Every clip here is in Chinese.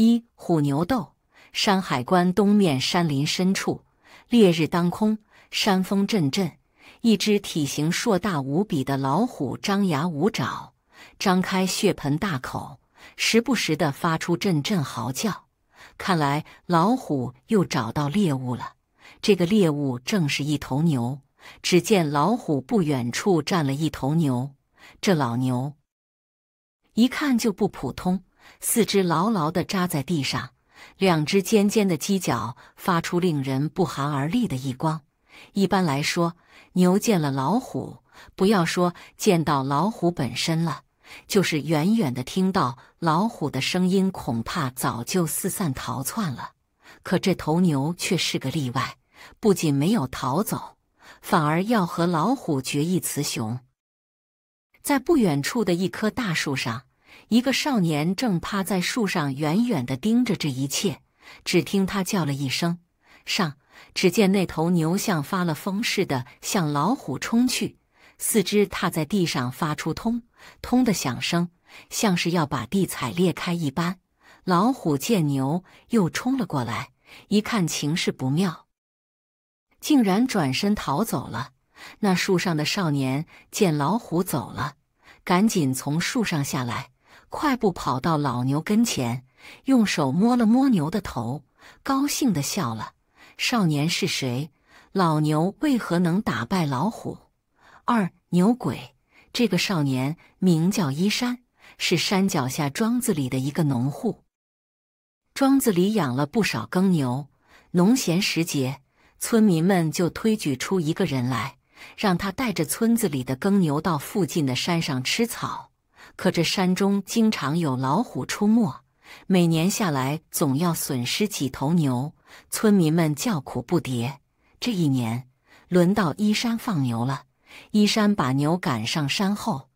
一虎牛斗，山海关东面山林深处，烈日当空，山风阵阵。一只体型硕大无比的老虎张牙舞爪，张开血盆大口，时不时地发出阵阵嚎叫。看来老虎又找到猎物了。这个猎物正是一头牛。只见老虎不远处站了一头牛，这老牛一看就不普通。四肢牢牢地扎在地上，两只尖尖的犄角发出令人不寒而栗的一光。一般来说，牛见了老虎，不要说见到老虎本身了，就是远远地听到老虎的声音，恐怕早就四散逃窜了。可这头牛却是个例外，不仅没有逃走，反而要和老虎决一雌雄。在不远处的一棵大树上。一个少年正趴在树上，远远地盯着这一切。只听他叫了一声“上”，只见那头牛像发了疯似的向老虎冲去，四肢踏在地上，发出“通通”的响声，像是要把地踩裂开一般。老虎见牛又冲了过来，一看情势不妙，竟然转身逃走了。那树上的少年见老虎走了，赶紧从树上下来。快步跑到老牛跟前，用手摸了摸牛的头，高兴的笑了。少年是谁？老牛为何能打败老虎？二牛鬼。这个少年名叫依山，是山脚下庄子里的一个农户。庄子里养了不少耕牛，农闲时节，村民们就推举出一个人来，让他带着村子里的耕牛到附近的山上吃草。可这山中经常有老虎出没，每年下来总要损失几头牛，村民们叫苦不迭。这一年轮到依山放牛了，依山把牛赶上山后，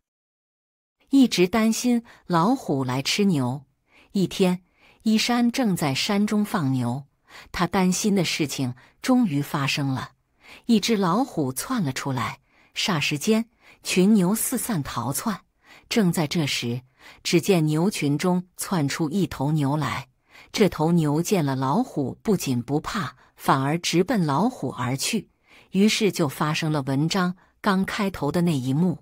一直担心老虎来吃牛。一天，依山正在山中放牛，他担心的事情终于发生了，一只老虎窜了出来，霎时间群牛四散逃窜。正在这时，只见牛群中窜出一头牛来。这头牛见了老虎，不仅不怕，反而直奔老虎而去。于是就发生了文章刚开头的那一幕。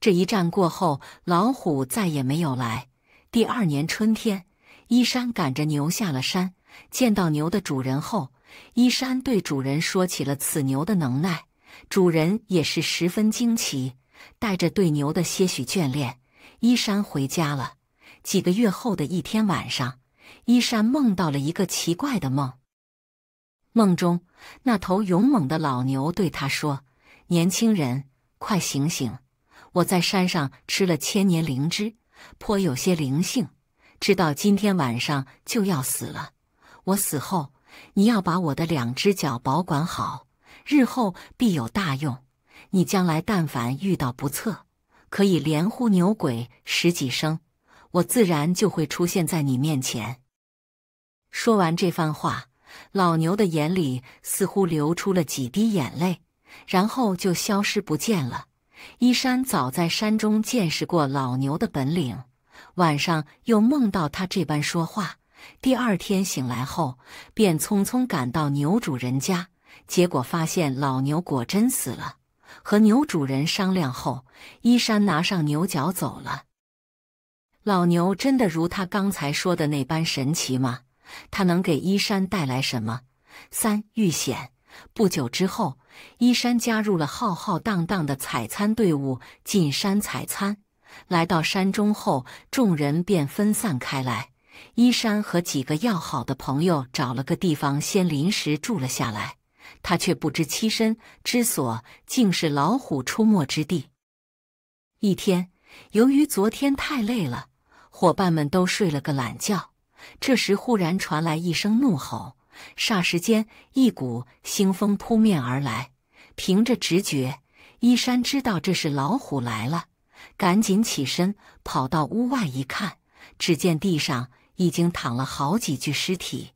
这一战过后，老虎再也没有来。第二年春天，依山赶着牛下了山，见到牛的主人后，依山对主人说起了此牛的能耐，主人也是十分惊奇。带着对牛的些许眷恋，依山回家了几个月后的一天晚上，依山梦到了一个奇怪的梦。梦中，那头勇猛的老牛对他说：“年轻人，快醒醒！我在山上吃了千年灵芝，颇有些灵性，知道今天晚上就要死了。我死后，你要把我的两只脚保管好，日后必有大用。”你将来但凡遇到不测，可以连呼牛鬼十几声，我自然就会出现在你面前。说完这番话，老牛的眼里似乎流出了几滴眼泪，然后就消失不见了。依山早在山中见识过老牛的本领，晚上又梦到他这般说话，第二天醒来后便匆匆赶到牛主人家，结果发现老牛果真死了。和牛主人商量后，依山拿上牛角走了。老牛真的如他刚才说的那般神奇吗？他能给依山带来什么？三遇险。不久之后，依山加入了浩浩荡荡的采餐队伍，进山采餐。来到山中后，众人便分散开来。依山和几个要好的朋友找了个地方，先临时住了下来。他却不知栖身之所竟是老虎出没之地。一天，由于昨天太累了，伙伴们都睡了个懒觉。这时，忽然传来一声怒吼，霎时间一股腥风扑面而来。凭着直觉，依山知道这是老虎来了，赶紧起身跑到屋外一看，只见地上已经躺了好几具尸体。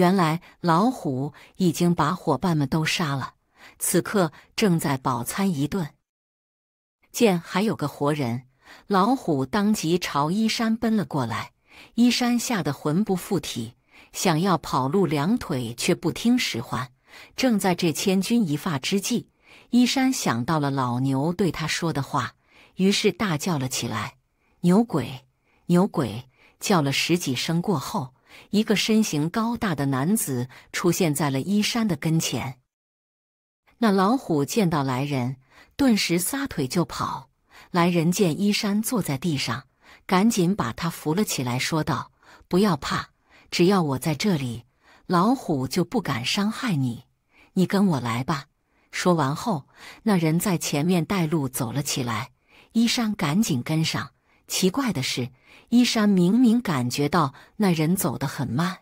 原来老虎已经把伙伴们都杀了，此刻正在饱餐一顿。见还有个活人，老虎当即朝依山奔了过来。依山吓得魂不附体，想要跑路，两腿却不听使唤。正在这千钧一发之际，依山想到了老牛对他说的话，于是大叫了起来：“牛鬼，牛鬼！”叫了十几声过后。一个身形高大的男子出现在了衣山的跟前。那老虎见到来人，顿时撒腿就跑。来人见衣山坐在地上，赶紧把他扶了起来，说道：“不要怕，只要我在这里，老虎就不敢伤害你。你跟我来吧。”说完后，那人在前面带路走了起来，衣山赶紧跟上。奇怪的是，依山明明感觉到那人走得很慢，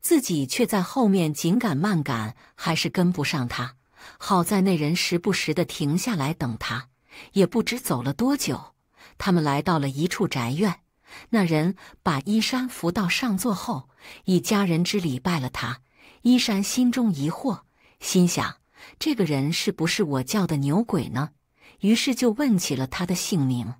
自己却在后面紧赶慢赶，还是跟不上他。好在那人时不时的停下来等他，也不知走了多久，他们来到了一处宅院。那人把依山扶到上座后，以家人之礼拜了他。依山心中疑惑，心想：这个人是不是我叫的牛鬼呢？于是就问起了他的姓名。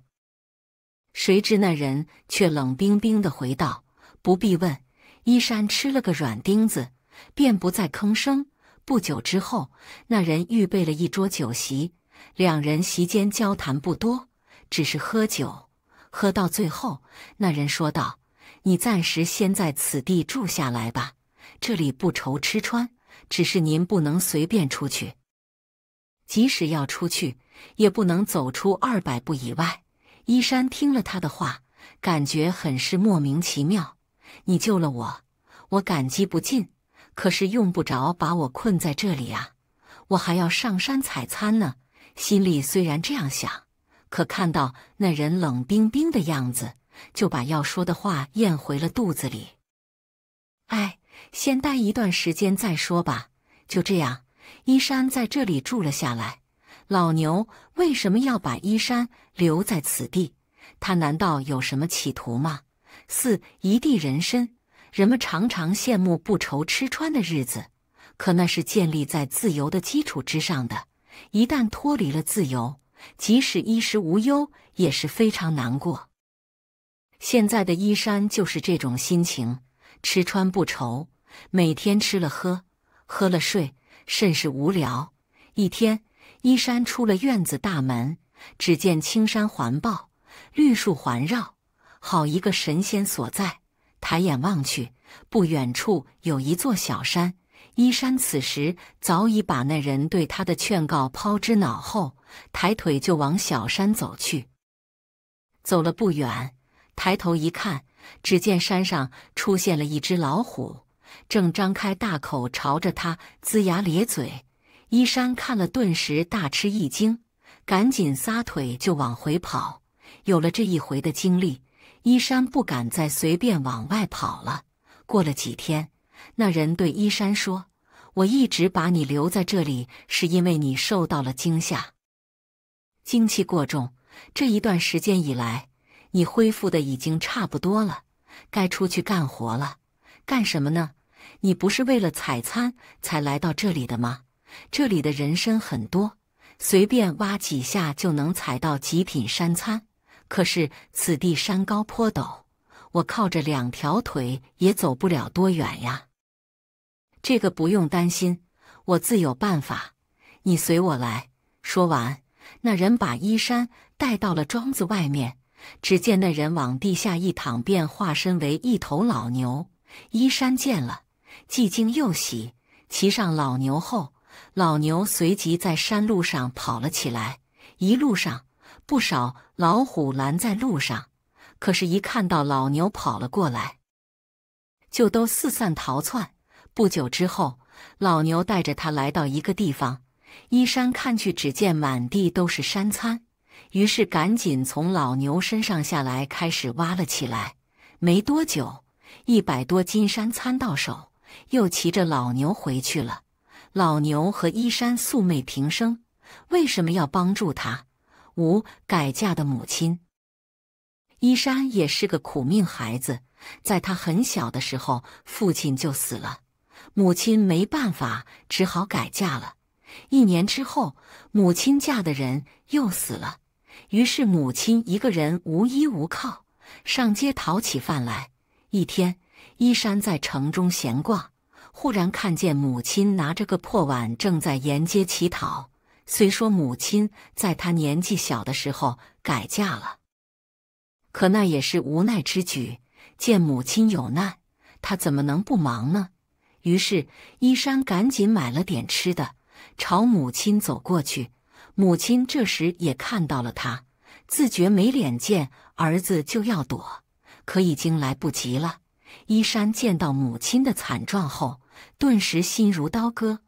谁知那人却冷冰冰的回道：“不必问。”依山吃了个软钉子，便不再吭声。不久之后，那人预备了一桌酒席，两人席间交谈不多，只是喝酒。喝到最后，那人说道：“你暂时先在此地住下来吧，这里不愁吃穿，只是您不能随便出去，即使要出去，也不能走出二百步以外。”依山听了他的话，感觉很是莫名其妙。你救了我，我感激不尽。可是用不着把我困在这里啊，我还要上山采餐呢。心里虽然这样想，可看到那人冷冰冰的样子，就把要说的话咽回了肚子里。哎，先待一段时间再说吧。就这样，依山在这里住了下来。老牛为什么要把依山？留在此地，他难道有什么企图吗？四一地人参，人们常常羡慕不愁吃穿的日子，可那是建立在自由的基础之上的。一旦脱离了自由，即使衣食无忧，也是非常难过。现在的衣山就是这种心情，吃穿不愁，每天吃了喝，喝了睡，甚是无聊。一天，依山出了院子大门。只见青山环抱，绿树环绕，好一个神仙所在。抬眼望去，不远处有一座小山。依山此时早已把那人对他的劝告抛之脑后，抬腿就往小山走去。走了不远，抬头一看，只见山上出现了一只老虎，正张开大口朝着他龇牙咧嘴。依山看了，顿时大吃一惊。赶紧撒腿就往回跑。有了这一回的经历，依山不敢再随便往外跑了。过了几天，那人对依山说：“我一直把你留在这里，是因为你受到了惊吓，精气过重。这一段时间以来，你恢复的已经差不多了，该出去干活了。干什么呢？你不是为了采餐才来到这里的吗？这里的人参很多。”随便挖几下就能采到极品山参，可是此地山高坡陡，我靠着两条腿也走不了多远呀。这个不用担心，我自有办法。你随我来。说完，那人把依山带到了庄子外面。只见那人往地下一躺，便化身为一头老牛。依山见了，既惊又喜，骑上老牛后。老牛随即在山路上跑了起来，一路上不少老虎拦在路上，可是，一看到老牛跑了过来，就都四散逃窜。不久之后，老牛带着他来到一个地方，依山看去，只见满地都是山参，于是赶紧从老牛身上下来，开始挖了起来。没多久，一百多斤山参到手，又骑着老牛回去了。老牛和依山素昧平生，为什么要帮助他？五改嫁的母亲，依山也是个苦命孩子。在他很小的时候，父亲就死了，母亲没办法，只好改嫁了。一年之后，母亲嫁的人又死了，于是母亲一个人无依无靠，上街讨起饭来。一天，依山在城中闲逛。忽然看见母亲拿着个破碗，正在沿街乞讨。虽说母亲在他年纪小的时候改嫁了，可那也是无奈之举。见母亲有难，他怎么能不忙呢？于是，依山赶紧买了点吃的，朝母亲走过去。母亲这时也看到了他，自觉没脸见儿子，就要躲，可已经来不及了。依山见到母亲的惨状后，顿时心如刀割，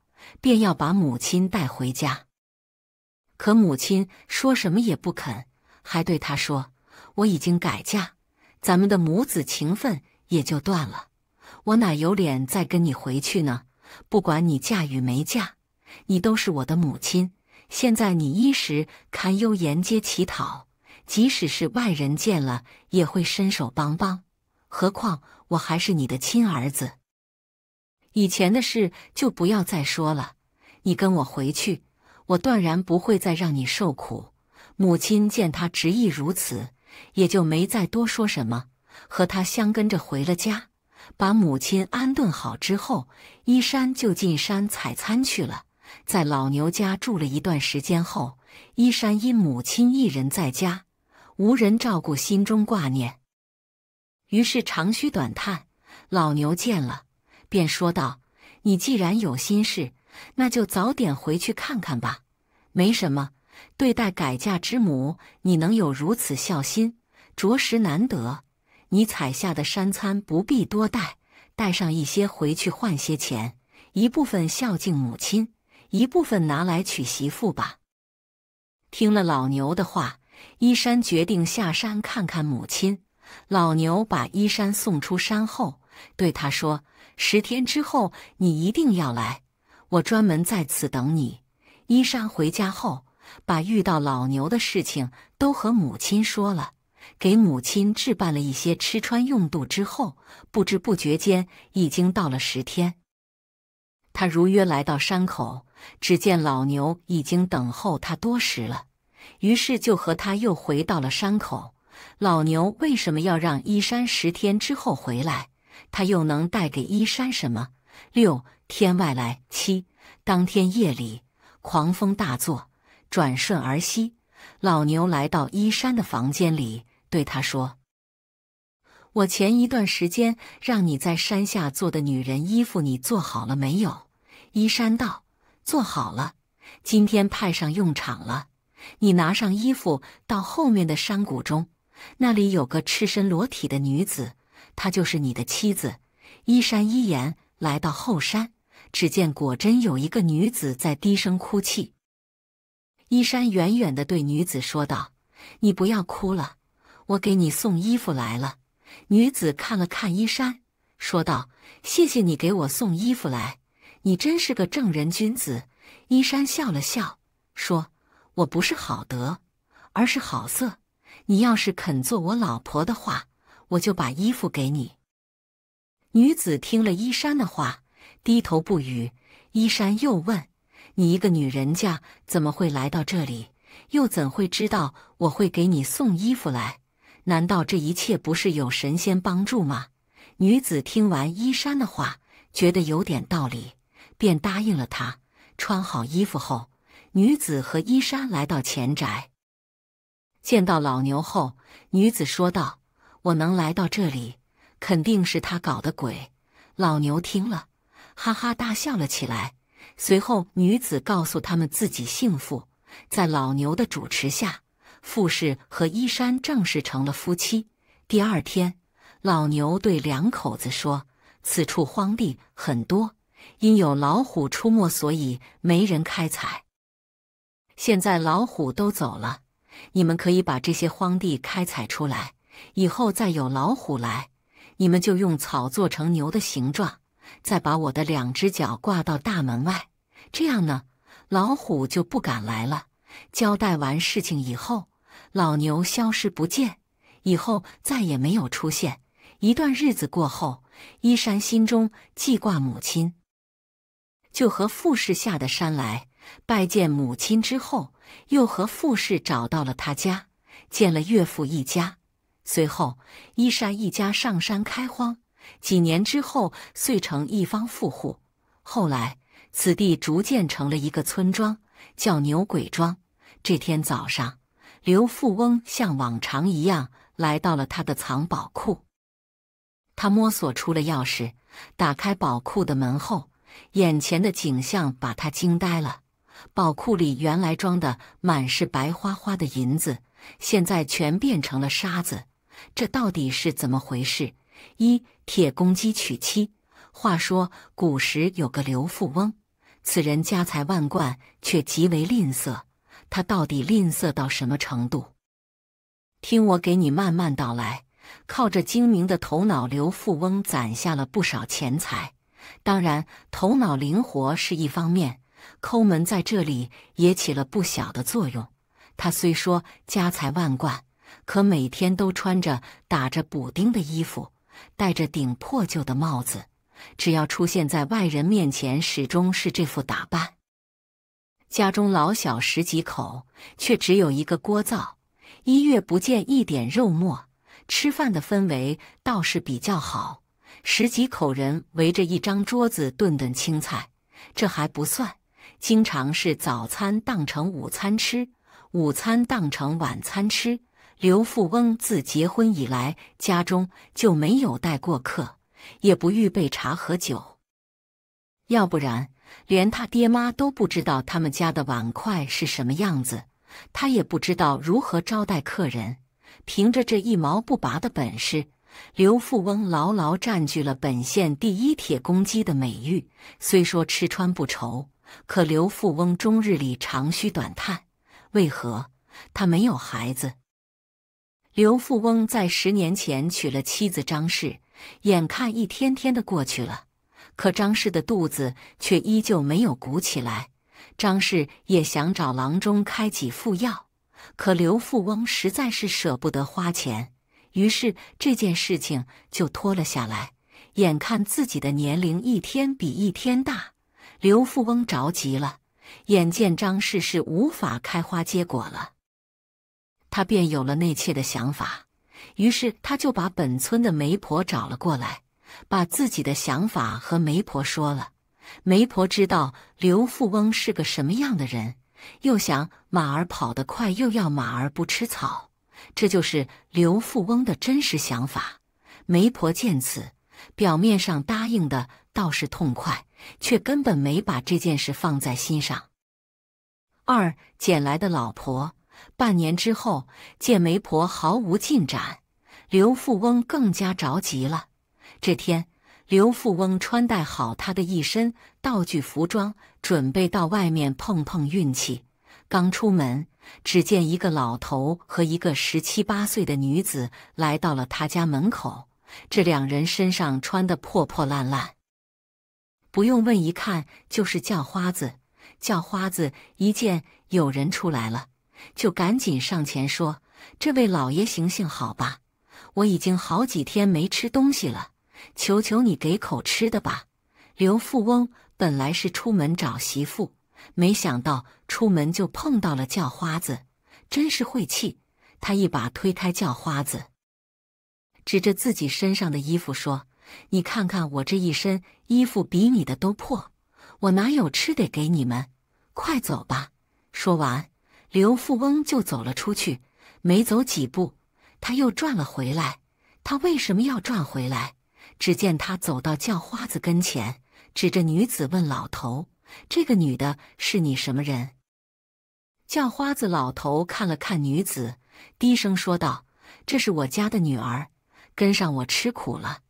便要把母亲带回家。可母亲说什么也不肯，还对他说：“我已经改嫁，咱们的母子情分也就断了。我哪有脸再跟你回去呢？不管你嫁与没嫁，你都是我的母亲。现在你衣食堪忧，沿街乞讨，即使是外人见了也会伸手帮帮，何况我还是你的亲儿子。”以前的事就不要再说了。你跟我回去，我断然不会再让你受苦。母亲见他执意如此，也就没再多说什么，和他相跟着回了家。把母亲安顿好之后，依山就进山采参去了。在老牛家住了一段时间后，依山因母亲一人在家，无人照顾，心中挂念，于是长吁短叹。老牛见了。便说道：“你既然有心事，那就早点回去看看吧。没什么，对待改嫁之母，你能有如此孝心，着实难得。你采下的山参不必多带，带上一些回去换些钱，一部分孝敬母亲，一部分拿来娶媳妇吧。”听了老牛的话，依山决定下山看看母亲。老牛把依山送出山后，对他说。十天之后，你一定要来，我专门在此等你。依山回家后，把遇到老牛的事情都和母亲说了，给母亲置办了一些吃穿用度之后，不知不觉间已经到了十天。他如约来到山口，只见老牛已经等候他多时了，于是就和他又回到了山口。老牛为什么要让依山十天之后回来？他又能带给衣山什么？六天外来，七当天夜里，狂风大作，转瞬而息。老牛来到衣山的房间里，对他说：“我前一段时间让你在山下做的女人衣服，你做好了没有？”衣山道：“做好了，今天派上用场了。你拿上衣服到后面的山谷中，那里有个赤身裸体的女子。”她就是你的妻子。依山依言来到后山，只见果真有一个女子在低声哭泣。依山远远的对女子说道：“你不要哭了，我给你送衣服来了。”女子看了看依山，说道：“谢谢你给我送衣服来，你真是个正人君子。”依山笑了笑，说：“我不是好德，而是好色。你要是肯做我老婆的话。”我就把衣服给你。女子听了依山的话，低头不语。依山又问：“你一个女人家怎么会来到这里？又怎会知道我会给你送衣服来？难道这一切不是有神仙帮助吗？”女子听完依山的话，觉得有点道理，便答应了他。穿好衣服后，女子和依山来到前宅，见到老牛后，女子说道。我能来到这里，肯定是他搞的鬼。老牛听了，哈哈大笑了起来。随后，女子告诉他们自己姓傅，在老牛的主持下，傅氏和依山正式成了夫妻。第二天，老牛对两口子说：“此处荒地很多，因有老虎出没，所以没人开采。现在老虎都走了，你们可以把这些荒地开采出来。”以后再有老虎来，你们就用草做成牛的形状，再把我的两只脚挂到大门外，这样呢，老虎就不敢来了。交代完事情以后，老牛消失不见，以后再也没有出现。一段日子过后，依山心中记挂母亲，就和富士下的山来拜见母亲。之后又和富士找到了他家，见了岳父一家。随后，依山一家上山开荒，几年之后遂成一方富户。后来，此地逐渐成了一个村庄，叫牛鬼庄。这天早上，刘富翁像往常一样来到了他的藏宝库，他摸索出了钥匙，打开宝库的门后，眼前的景象把他惊呆了：宝库里原来装的满是白花花的银子，现在全变成了沙子。这到底是怎么回事？一铁公鸡娶妻。话说古时有个刘富翁，此人家财万贯，却极为吝啬。他到底吝啬到什么程度？听我给你慢慢道来。靠着精明的头脑，刘富翁攒下了不少钱财。当然，头脑灵活是一方面，抠门在这里也起了不小的作用。他虽说家财万贯。可每天都穿着打着补丁的衣服，戴着顶破旧的帽子，只要出现在外人面前，始终是这副打扮。家中老小十几口，却只有一个锅灶，一月不见一点肉末。吃饭的氛围倒是比较好，十几口人围着一张桌子炖炖青菜。这还不算，经常是早餐当成午餐吃，午餐当成晚餐吃。刘富翁自结婚以来，家中就没有待过客，也不预备茶和酒。要不然，连他爹妈都不知道他们家的碗筷是什么样子，他也不知道如何招待客人。凭着这一毛不拔的本事，刘富翁牢牢占据了本县第一铁公鸡的美誉。虽说吃穿不愁，可刘富翁终日里长吁短叹。为何他没有孩子？刘富翁在十年前娶了妻子张氏，眼看一天天的过去了，可张氏的肚子却依旧没有鼓起来。张氏也想找郎中开几副药，可刘富翁实在是舍不得花钱，于是这件事情就拖了下来。眼看自己的年龄一天比一天大，刘富翁着急了，眼见张氏是无法开花结果了。他便有了内妾的想法，于是他就把本村的媒婆找了过来，把自己的想法和媒婆说了。媒婆知道刘富翁是个什么样的人，又想马儿跑得快，又要马儿不吃草，这就是刘富翁的真实想法。媒婆见此，表面上答应的倒是痛快，却根本没把这件事放在心上。二捡来的老婆。半年之后，见媒婆毫无进展，刘富翁更加着急了。这天，刘富翁穿戴好他的一身道具服装，准备到外面碰碰运气。刚出门，只见一个老头和一个十七八岁的女子来到了他家门口。这两人身上穿的破破烂烂，不用问，一看就是叫花子。叫花子一见有人出来了。就赶紧上前说：“这位老爷，行行好吧！我已经好几天没吃东西了，求求你给口吃的吧！”刘富翁本来是出门找媳妇，没想到出门就碰到了叫花子，真是晦气！他一把推开叫花子，指着自己身上的衣服说：“你看看我这一身衣服比你的都破，我哪有吃的给你们？快走吧！”说完。刘富翁就走了出去，没走几步，他又转了回来。他为什么要转回来？只见他走到叫花子跟前，指着女子问老头：“这个女的是你什么人？”叫花子老头看了看女子，低声说道：“这是我家的女儿，跟上我吃苦了。”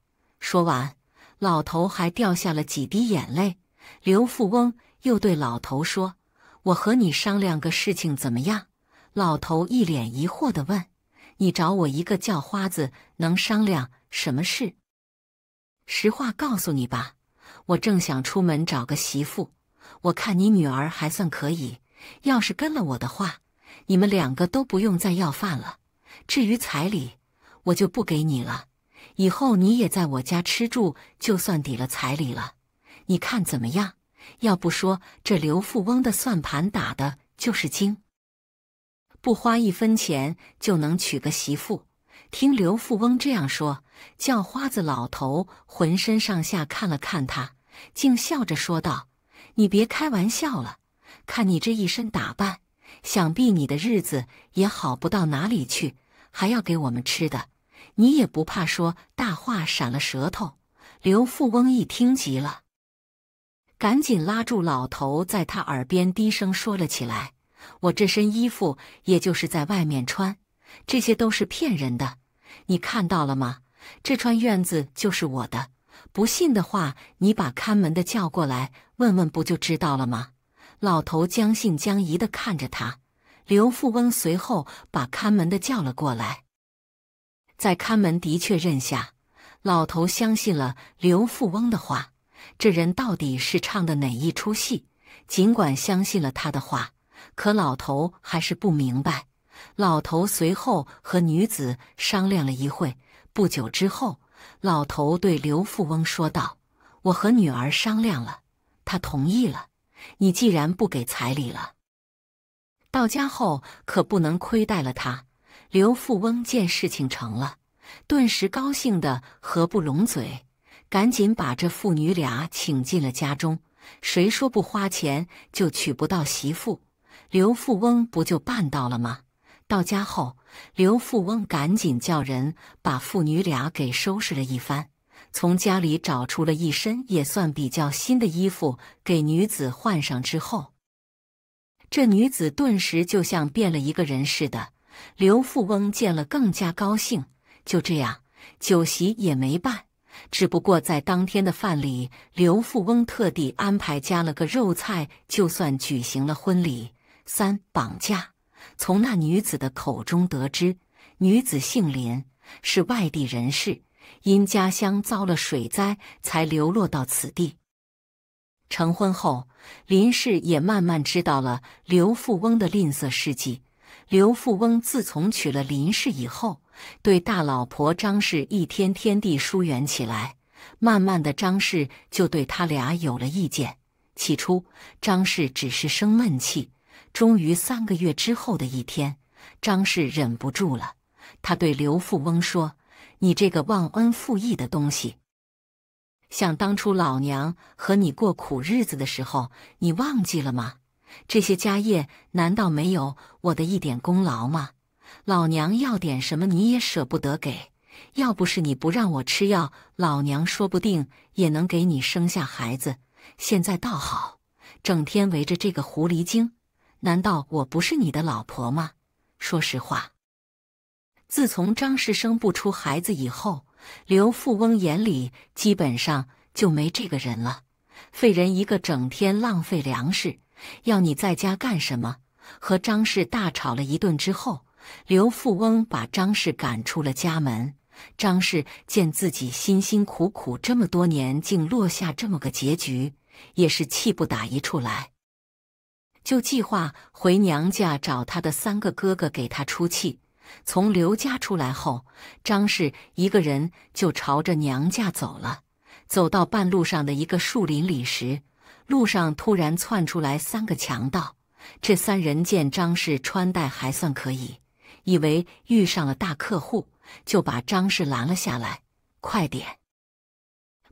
说完，老头还掉下了几滴眼泪。刘富翁又对老头说。我和你商量个事情怎么样？老头一脸疑惑的问：“你找我一个叫花子能商量什么事？”实话告诉你吧，我正想出门找个媳妇，我看你女儿还算可以，要是跟了我的话，你们两个都不用再要饭了。至于彩礼，我就不给你了，以后你也在我家吃住，就算抵了彩礼了。你看怎么样？要不说这刘富翁的算盘打的就是精，不花一分钱就能娶个媳妇。听刘富翁这样说，叫花子老头浑身上下看了看他，竟笑着说道：“你别开玩笑了，看你这一身打扮，想必你的日子也好不到哪里去，还要给我们吃的，你也不怕说大话闪了舌头？”刘富翁一听急了。赶紧拉住老头，在他耳边低声说了起来：“我这身衣服也就是在外面穿，这些都是骗人的。你看到了吗？这串院子就是我的。不信的话，你把看门的叫过来问问，不就知道了吗？”老头将信将疑的看着他。刘富翁随后把看门的叫了过来，在看门的确认下，老头相信了刘富翁的话。这人到底是唱的哪一出戏？尽管相信了他的话，可老头还是不明白。老头随后和女子商量了一会，不久之后，老头对刘富翁说道：“我和女儿商量了，她同意了。你既然不给彩礼了，到家后可不能亏待了她。”刘富翁见事情成了，顿时高兴的合不拢嘴。赶紧把这父女俩请进了家中。谁说不花钱就娶不到媳妇？刘富翁不就办到了吗？到家后，刘富翁赶紧叫人把父女俩给收拾了一番，从家里找出了一身也算比较新的衣服给女子换上之后，这女子顿时就像变了一个人似的。刘富翁见了更加高兴。就这样，酒席也没办。只不过在当天的饭里，刘富翁特地安排加了个肉菜，就算举行了婚礼。三绑架，从那女子的口中得知，女子姓林，是外地人士，因家乡遭了水灾，才流落到此地。成婚后，林氏也慢慢知道了刘富翁的吝啬事迹。刘富翁自从娶了林氏以后。对大老婆张氏一天天地疏远起来，慢慢的，张氏就对他俩有了意见。起初，张氏只是生闷气，终于三个月之后的一天，张氏忍不住了，他对刘富翁说：“你这个忘恩负义的东西，想当初老娘和你过苦日子的时候，你忘记了吗？这些家业难道没有我的一点功劳吗？”老娘要点什么你也舍不得给，要不是你不让我吃药，老娘说不定也能给你生下孩子。现在倒好，整天围着这个狐狸精，难道我不是你的老婆吗？说实话，自从张氏生不出孩子以后，刘富翁眼里基本上就没这个人了，废人一个，整天浪费粮食，要你在家干什么？和张氏大吵了一顿之后。刘富翁把张氏赶出了家门。张氏见自己辛辛苦苦这么多年，竟落下这么个结局，也是气不打一处来，就计划回娘家找他的三个哥哥给他出气。从刘家出来后，张氏一个人就朝着娘家走了。走到半路上的一个树林里时，路上突然窜出来三个强盗。这三人见张氏穿戴还算可以。以为遇上了大客户，就把张氏拦了下来。快点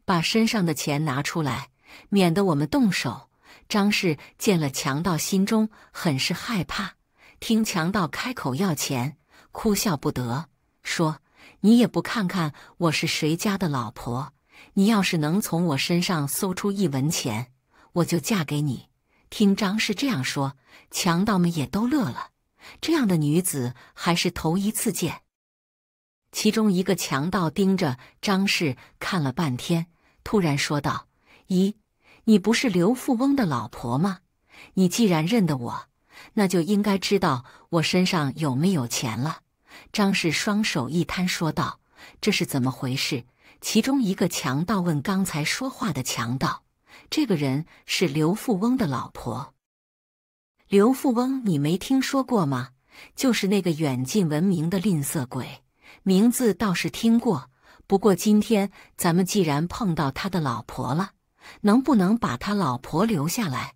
把身上的钱拿出来，免得我们动手。张氏见了强盗，心中很是害怕，听强盗开口要钱，哭笑不得，说：“你也不看看我是谁家的老婆，你要是能从我身上搜出一文钱，我就嫁给你。”听张氏这样说，强盗们也都乐了。这样的女子还是头一次见。其中一个强盗盯着张氏看了半天，突然说道：“咦，你不是刘富翁的老婆吗？你既然认得我，那就应该知道我身上有没有钱了。”张氏双手一摊，说道：“这是怎么回事？”其中一个强盗问刚才说话的强盗：“这个人是刘富翁的老婆？”刘富翁，你没听说过吗？就是那个远近闻名的吝啬鬼，名字倒是听过。不过今天咱们既然碰到他的老婆了，能不能把他老婆留下来？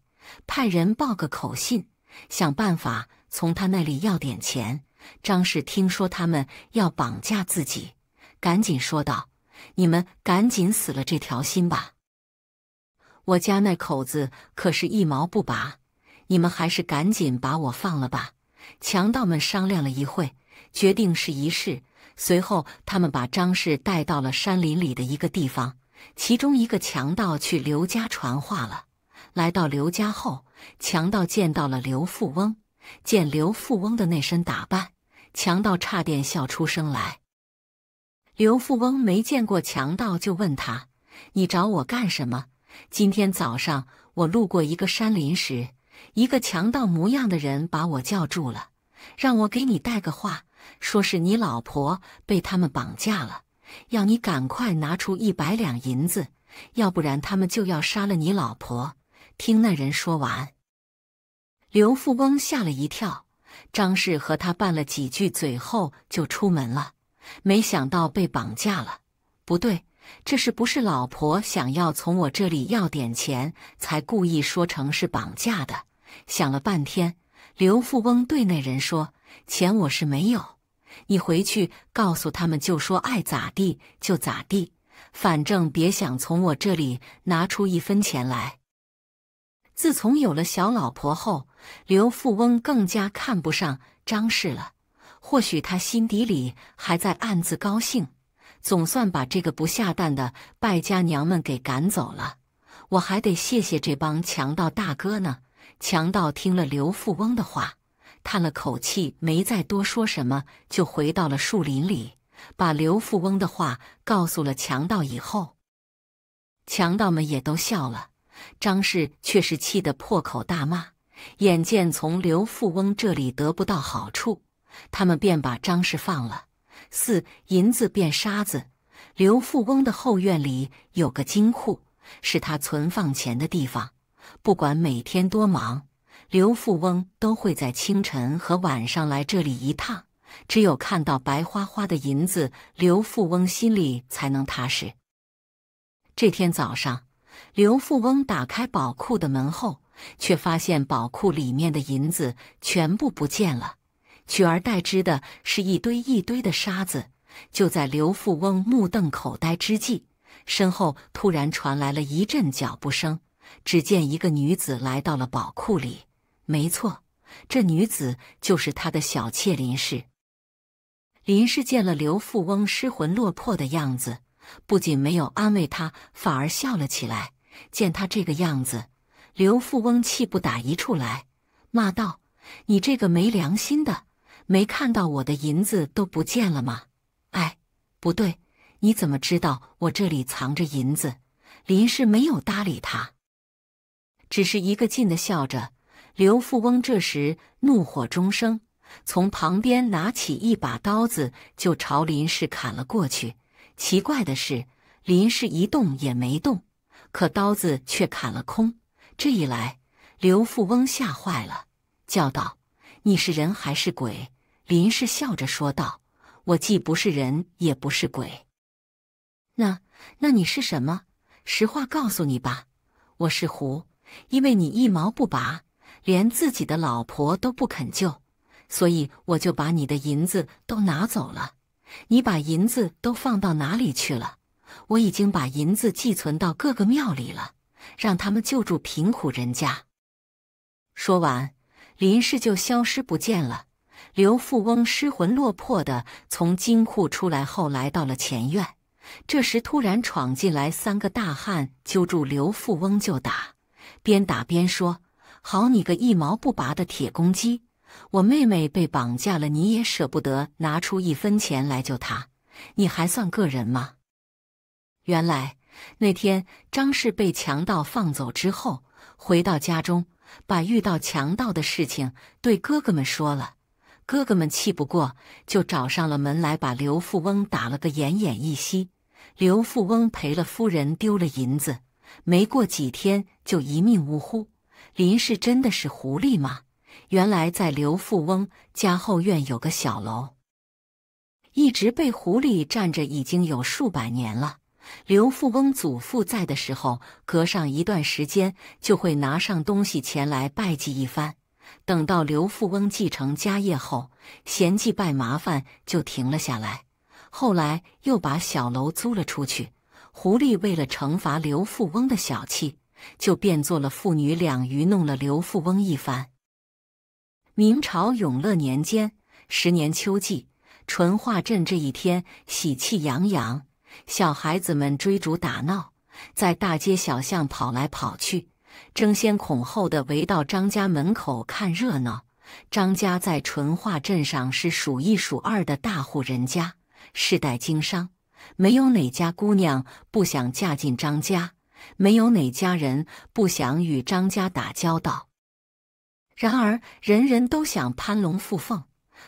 派人报个口信，想办法从他那里要点钱。张氏听说他们要绑架自己，赶紧说道：“你们赶紧死了这条心吧，我家那口子可是一毛不拔。”你们还是赶紧把我放了吧！强盗们商量了一会，决定试一试。随后，他们把张氏带到了山林里的一个地方。其中一个强盗去刘家传话了。来到刘家后，强盗见到了刘富翁，见刘富翁的那身打扮，强盗差点笑出声来。刘富翁没见过强盗，就问他：“你找我干什么？”今天早上我路过一个山林时。一个强盗模样的人把我叫住了，让我给你带个话，说是你老婆被他们绑架了，要你赶快拿出一百两银子，要不然他们就要杀了你老婆。听那人说完，刘富翁吓了一跳。张氏和他拌了几句嘴后就出门了，没想到被绑架了。不对。这是不是老婆想要从我这里要点钱，才故意说成是绑架的？想了半天，刘富翁对那人说：“钱我是没有，你回去告诉他们，就说爱咋地就咋地，反正别想从我这里拿出一分钱来。”自从有了小老婆后，刘富翁更加看不上张氏了。或许他心底里还在暗自高兴。总算把这个不下蛋的败家娘们给赶走了，我还得谢谢这帮强盗大哥呢。强盗听了刘富翁的话，叹了口气，没再多说什么，就回到了树林里，把刘富翁的话告诉了强盗。以后，强盗们也都笑了，张氏却是气得破口大骂。眼见从刘富翁这里得不到好处，他们便把张氏放了。四银子变沙子。刘富翁的后院里有个金库，是他存放钱的地方。不管每天多忙，刘富翁都会在清晨和晚上来这里一趟。只有看到白花花的银子，刘富翁心里才能踏实。这天早上，刘富翁打开宝库的门后，却发现宝库里面的银子全部不见了。取而代之的是一堆一堆的沙子。就在刘富翁目瞪口呆之际，身后突然传来了一阵脚步声。只见一个女子来到了宝库里。没错，这女子就是他的小妾林氏。林氏见了刘富翁失魂落魄的样子，不仅没有安慰他，反而笑了起来。见他这个样子，刘富翁气不打一处来，骂道：“你这个没良心的！”没看到我的银子都不见了吗？哎，不对，你怎么知道我这里藏着银子？林氏没有搭理他，只是一个劲的笑着。刘富翁这时怒火中生，从旁边拿起一把刀子就朝林氏砍了过去。奇怪的是，林氏一动也没动，可刀子却砍了空。这一来，刘富翁吓坏了，叫道：“你是人还是鬼？”林氏笑着说道：“我既不是人，也不是鬼，那那你是什么？实话告诉你吧，我是狐。因为你一毛不拔，连自己的老婆都不肯救，所以我就把你的银子都拿走了。你把银子都放到哪里去了？我已经把银子寄存到各个庙里了，让他们救助贫苦人家。”说完，林氏就消失不见了。刘富翁失魂落魄的从金库出来，后来到了前院。这时突然闯进来三个大汉，揪住刘富翁就打，边打边说：“好你个一毛不拔的铁公鸡！我妹妹被绑架了，你也舍不得拿出一分钱来救她，你还算个人吗？”原来那天张氏被强盗放走之后，回到家中，把遇到强盗的事情对哥哥们说了。哥哥们气不过，就找上了门来，把刘富翁打了个奄奄一息。刘富翁赔了夫人，丢了银子，没过几天就一命呜呼。林氏真的是狐狸吗？原来在刘富翁家后院有个小楼，一直被狐狸占着，已经有数百年了。刘富翁祖父在的时候，隔上一段时间就会拿上东西前来拜祭一番。等到刘富翁继承家业后，嫌弃拜麻烦就停了下来。后来又把小楼租了出去。狐狸为了惩罚刘富翁的小气，就变做了父女两，愚弄了刘富翁一番。明朝永乐年间，十年秋季，淳化镇这一天喜气洋洋，小孩子们追逐打闹，在大街小巷跑来跑去。争先恐后的围到张家门口看热闹。张家在淳化镇上是数一数二的大户人家，世代经商，没有哪家姑娘不想嫁进张家，没有哪家人不想与张家打交道。然而，人人都想攀龙附凤，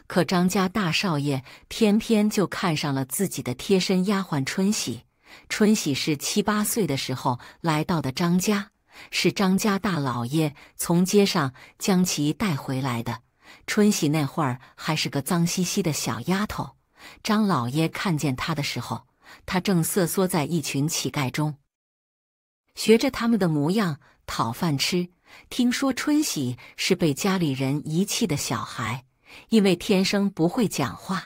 可张家大少爷偏偏就看上了自己的贴身丫鬟春喜。春喜是七八岁的时候来到的张家。是张家大老爷从街上将其带回来的。春喜那会儿还是个脏兮兮的小丫头，张老爷看见她的时候，她正瑟缩在一群乞丐中，学着他们的模样讨饭吃。听说春喜是被家里人遗弃的小孩，因为天生不会讲话。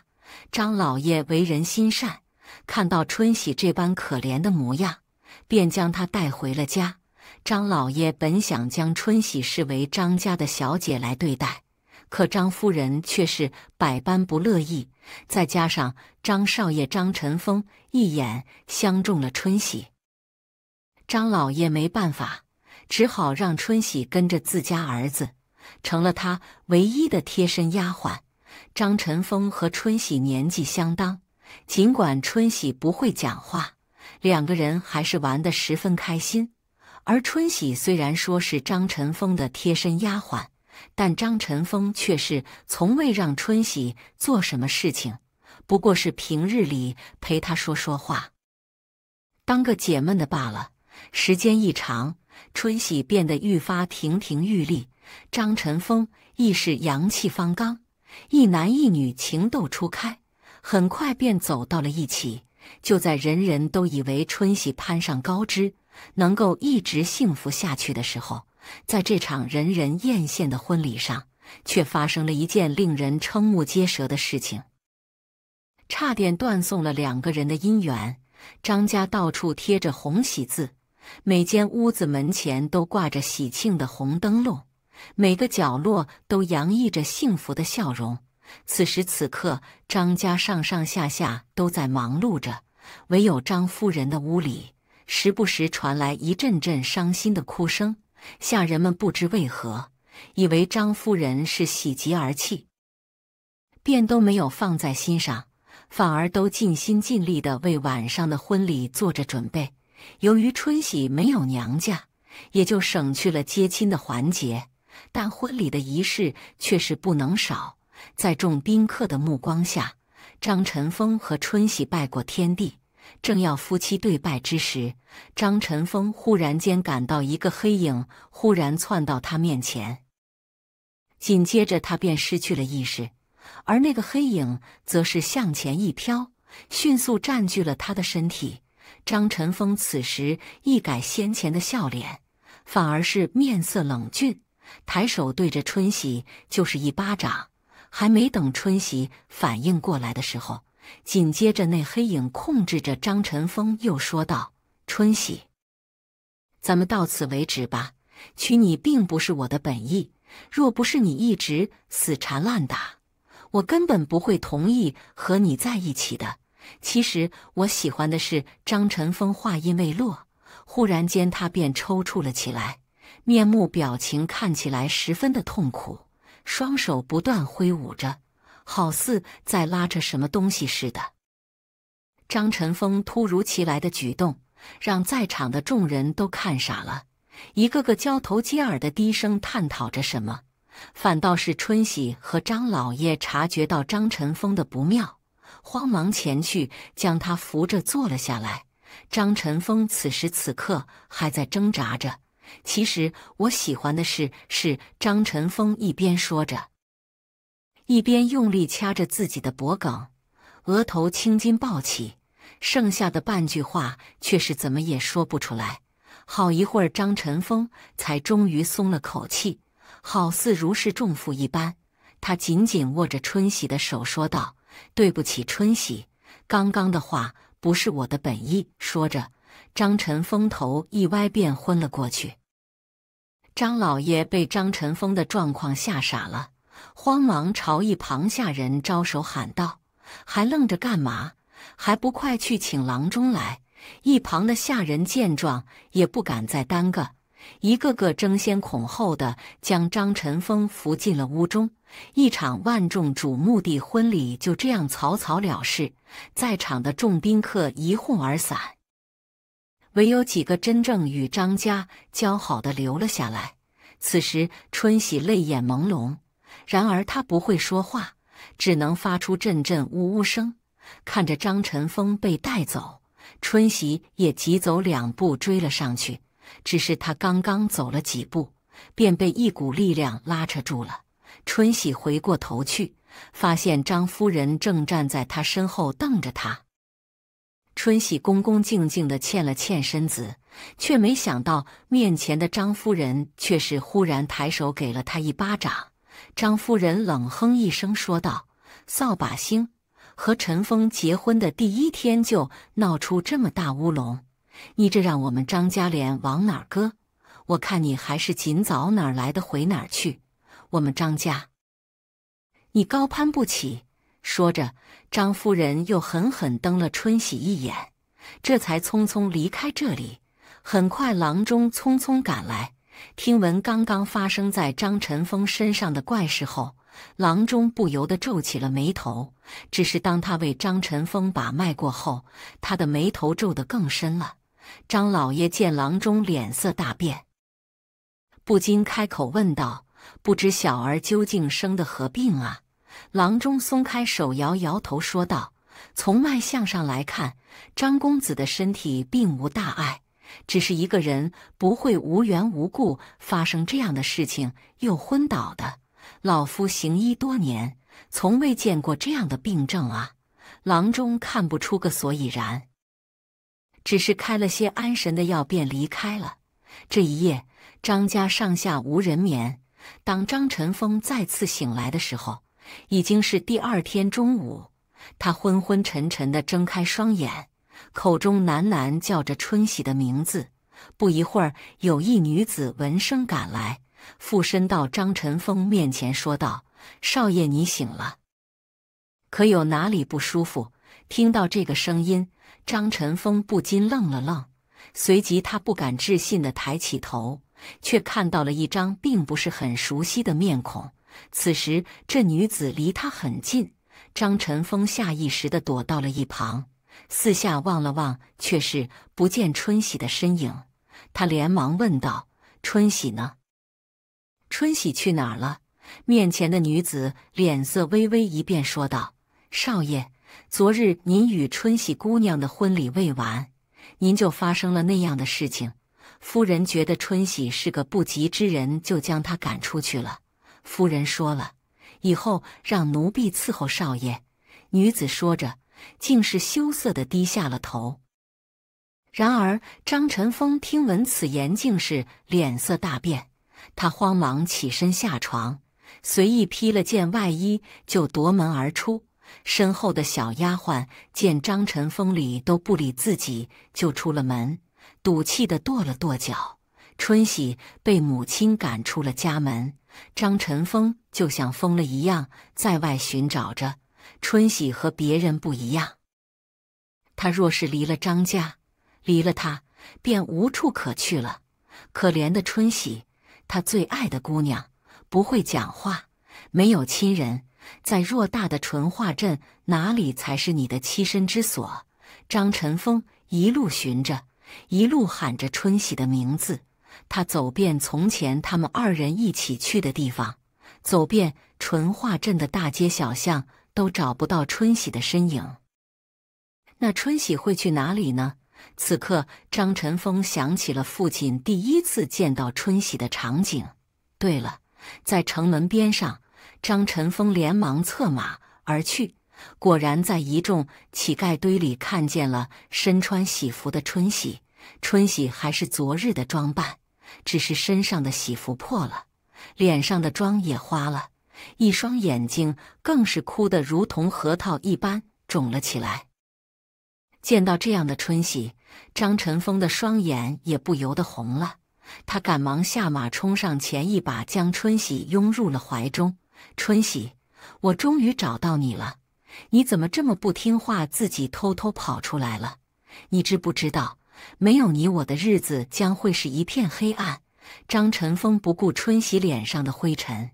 张老爷为人心善，看到春喜这般可怜的模样，便将她带回了家。张老爷本想将春喜视为张家的小姐来对待，可张夫人却是百般不乐意。再加上张少爷张晨风一眼相中了春喜，张老爷没办法，只好让春喜跟着自家儿子，成了他唯一的贴身丫鬟。张晨风和春喜年纪相当，尽管春喜不会讲话，两个人还是玩得十分开心。而春喜虽然说是张晨风的贴身丫鬟，但张晨风却是从未让春喜做什么事情，不过是平日里陪他说说话，当个解闷的罢了。时间一长，春喜变得愈发亭亭玉立，张晨风亦是阳气方刚，一男一女情窦初开，很快便走到了一起。就在人人都以为春喜攀上高枝。能够一直幸福下去的时候，在这场人人艳羡的婚礼上，却发生了一件令人瞠目结舌的事情，差点断送了两个人的姻缘。张家到处贴着红喜字，每间屋子门前都挂着喜庆的红灯笼，每个角落都洋溢着幸福的笑容。此时此刻，张家上上下下都在忙碌着，唯有张夫人的屋里。时不时传来一阵阵伤心的哭声，下人们不知为何，以为张夫人是喜极而泣，便都没有放在心上，反而都尽心尽力的为晚上的婚礼做着准备。由于春喜没有娘家，也就省去了接亲的环节，但婚礼的仪式却是不能少。在众宾客的目光下，张晨风和春喜拜过天地。正要夫妻对拜之时，张晨风忽然间感到一个黑影忽然窜到他面前，紧接着他便失去了意识，而那个黑影则是向前一飘，迅速占据了他的身体。张晨风此时一改先前的笑脸，反而是面色冷峻，抬手对着春喜就是一巴掌，还没等春喜反应过来的时候。紧接着，那黑影控制着张晨峰又说道：“春喜，咱们到此为止吧。娶你并不是我的本意，若不是你一直死缠烂打，我根本不会同意和你在一起的。其实我喜欢的是……”张晨峰话音未落，忽然间他便抽搐了起来，面目表情看起来十分的痛苦，双手不断挥舞着。好似在拉着什么东西似的。张晨风突如其来的举动，让在场的众人都看傻了，一个个交头接耳的低声探讨着什么。反倒是春喜和张老爷察觉到张晨风的不妙，慌忙前去将他扶着坐了下来。张晨风此时此刻还在挣扎着。其实我喜欢的是，是张晨风一边说着。一边用力掐着自己的脖梗，额头青筋暴起，剩下的半句话却是怎么也说不出来。好一会儿，张晨峰才终于松了口气，好似如释重负一般。他紧紧握着春喜的手，说道：“对不起，春喜，刚刚的话不是我的本意。”说着，张晨峰头一歪，便昏了过去。张老爷被张晨峰的状况吓傻了。慌忙朝一旁下人招手喊道：“还愣着干嘛？还不快去请郎中来！”一旁的下人见状也不敢再耽搁，一个个争先恐后的将张晨风扶进了屋中。一场万众瞩目的婚礼就这样草草了事，在场的众宾客一哄而散，唯有几个真正与张家交好的留了下来。此时，春喜泪眼朦胧。然而他不会说话，只能发出阵阵呜呜声。看着张晨风被带走，春喜也急走两步追了上去。只是他刚刚走了几步，便被一股力量拉扯住了。春喜回过头去，发现张夫人正站在他身后瞪着他。春喜恭恭敬敬的欠了欠身子，却没想到面前的张夫人却是忽然抬手给了他一巴掌。张夫人冷哼一声，说道：“扫把星，和陈峰结婚的第一天就闹出这么大乌龙，你这让我们张家脸往哪儿搁？我看你还是尽早哪来的回哪儿去。我们张家，你高攀不起。”说着，张夫人又狠狠瞪了春喜一眼，这才匆匆离开这里。很快，郎中匆匆赶来。听闻刚刚发生在张晨风身上的怪事后，郎中不由得皱起了眉头。只是当他为张晨风把脉过后，他的眉头皱得更深了。张老爷见郎中脸色大变，不禁开口问道：“不知小儿究竟生的何病啊？”郎中松开手，摇摇头说道：“从脉象上来看，张公子的身体并无大碍。”只是一个人不会无缘无故发生这样的事情又昏倒的。老夫行医多年，从未见过这样的病症啊！郎中看不出个所以然，只是开了些安神的药便离开了。这一夜，张家上下无人眠。当张晨风再次醒来的时候，已经是第二天中午。他昏昏沉沉地睁开双眼。口中喃喃叫着春喜的名字，不一会儿，有一女子闻声赶来，附身到张晨峰面前说道：“少爷，你醒了，可有哪里不舒服？”听到这个声音，张晨峰不禁愣了愣，随即他不敢置信的抬起头，却看到了一张并不是很熟悉的面孔。此时，这女子离他很近，张晨峰下意识的躲到了一旁。四下望了望，却是不见春喜的身影。他连忙问道：“春喜呢？春喜去哪儿了？”面前的女子脸色微微一变，说道：“少爷，昨日您与春喜姑娘的婚礼未完，您就发生了那样的事情。夫人觉得春喜是个不吉之人，就将她赶出去了。夫人说了，以后让奴婢伺候少爷。”女子说着。竟是羞涩的低下了头。然而张晨风听闻此言，竟是脸色大变。他慌忙起身下床，随意披了件外衣，就夺门而出。身后的小丫鬟见张晨风理都不理自己，就出了门，赌气的跺了跺脚。春喜被母亲赶出了家门，张晨风就像疯了一样在外寻找着。春喜和别人不一样，他若是离了张家，离了他，便无处可去了。可怜的春喜，他最爱的姑娘，不会讲话，没有亲人，在偌大的淳化镇，哪里才是你的栖身之所？张晨风一路寻着，一路喊着春喜的名字，他走遍从前他们二人一起去的地方，走遍淳化镇的大街小巷。都找不到春喜的身影，那春喜会去哪里呢？此刻，张晨峰想起了父亲第一次见到春喜的场景。对了，在城门边上，张晨峰连忙策马而去，果然在一众乞丐堆里看见了身穿喜服的春喜。春喜还是昨日的装扮，只是身上的喜服破了，脸上的妆也花了。一双眼睛更是哭得如同核桃一般肿了起来。见到这样的春喜，张晨峰的双眼也不由得红了。他赶忙下马，冲上前，一把将春喜拥入了怀中。春喜，我终于找到你了！你怎么这么不听话，自己偷偷跑出来了？你知不知道，没有你，我的日子将会是一片黑暗。张晨峰不顾春喜脸上的灰尘。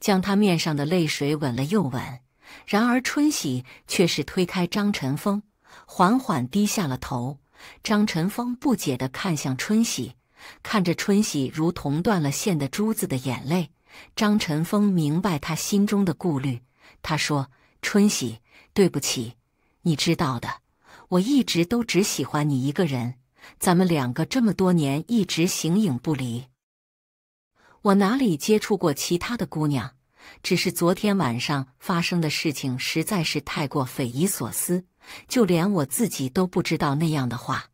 将他面上的泪水吻了又吻，然而春喜却是推开张晨峰，缓缓低下了头。张晨峰不解地看向春喜，看着春喜如同断了线的珠子的眼泪，张晨峰明白他心中的顾虑。他说：“春喜，对不起，你知道的，我一直都只喜欢你一个人。咱们两个这么多年一直形影不离。”我哪里接触过其他的姑娘？只是昨天晚上发生的事情实在是太过匪夷所思，就连我自己都不知道那样的话，